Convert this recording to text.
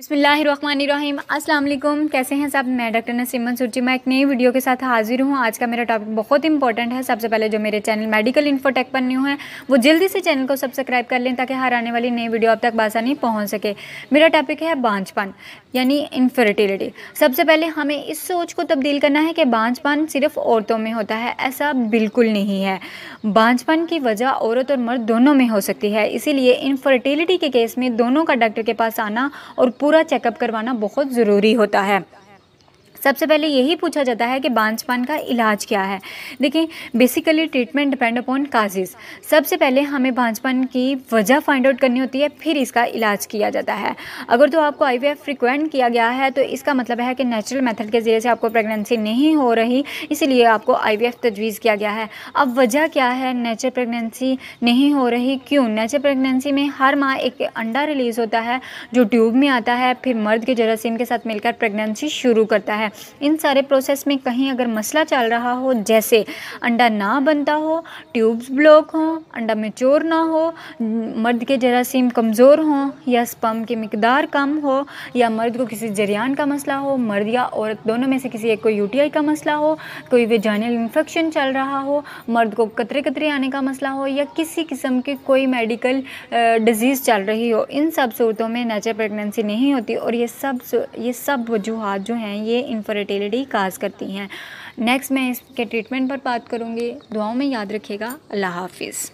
बसमीम अल्लाम कैसे हैं सब मैं डॉक्टर नसीमन सुरजी मैं एक नई वीडियो के साथ हाजिर हूँ आज का मेरा टॉपिक बहुत इंपॉर्टेंट है सबसे पहले जो मेरे चैनल मेडिकल इन्फोटेक पर न्यू है वो जल्दी से चैनल को सब्सक्राइब कर लें ताकि हर आने वाली नई वीडियो अब तक बासानी पहुँच सके मेरा टॉपिक है बांझपन यानी इनफर्टिलिटी सबसे पहले हमें इस सोच को तब्दील करना है कि बांझपन सिर्फ औरतों में होता है ऐसा बिल्कुल नहीं है बांझपन की वजह औरत और मर्द दोनों में हो सकती है इसीलिए इनफर्टिलिटी के केस में दोनों का डॉक्टर के पास आना और पूरा चेकअप करवाना बहुत ज़रूरी होता है सबसे पहले यही पूछा जाता है कि बांझपन का इलाज क्या है देखिए basically treatment depend upon causes सबसे पहले हमें बांझपन की वजह फाइंड आउट करनी होती है फिर इसका इलाज किया जाता है अगर तो आपको आई वी किया गया है तो इसका मतलब है कि नेचुरल मेथड के ज़रिए से आपको प्रेगनेंसी नहीं हो रही इसीलिए आपको आई तजवीज़ किया गया है अब वजह क्या है नेचुरल प्रेगनेंसी नहीं हो रही क्यों नेचुरल प्रेगनेंसी में हर माह एक अंडा रिलीज़ होता है जो ट्यूब में आता है फिर मर्द के जरासीम के साथ मिलकर प्रेगनेंसी शुरू करता है है इन सारे प्रोसेस में कहीं अगर मसला चल रहा हो जैसे अंडा ना बनता हो ट्यूब्स ब्लॉक हों अंडा मेच्योर ना हो मर्द के जरासीम कमज़ोर हों या स्पम की मकदार कम हो या मर्द को किसी जरियान का मसला हो मर्द या औरत दोनों में से किसी एक को यूटीआई का मसला हो कोई वेजानल इन्फेक्शन चल रहा हो मर्द को कतरे कतरे आने का मसला हो या किसी किस्म की कोई मेडिकल डिज़ीज़ चल रही हो इन सब सूरतों में नेचर प्रेगनेंसी नहीं होती और ये सब ये सब वजूहत जो हैं ये इन इनफर्टिलिटी काज करती हैं नेक्स्ट मैं इसके ट्रीटमेंट पर बात करूँगी दुआओं में याद रखिएगा अल्लाह हाफिज़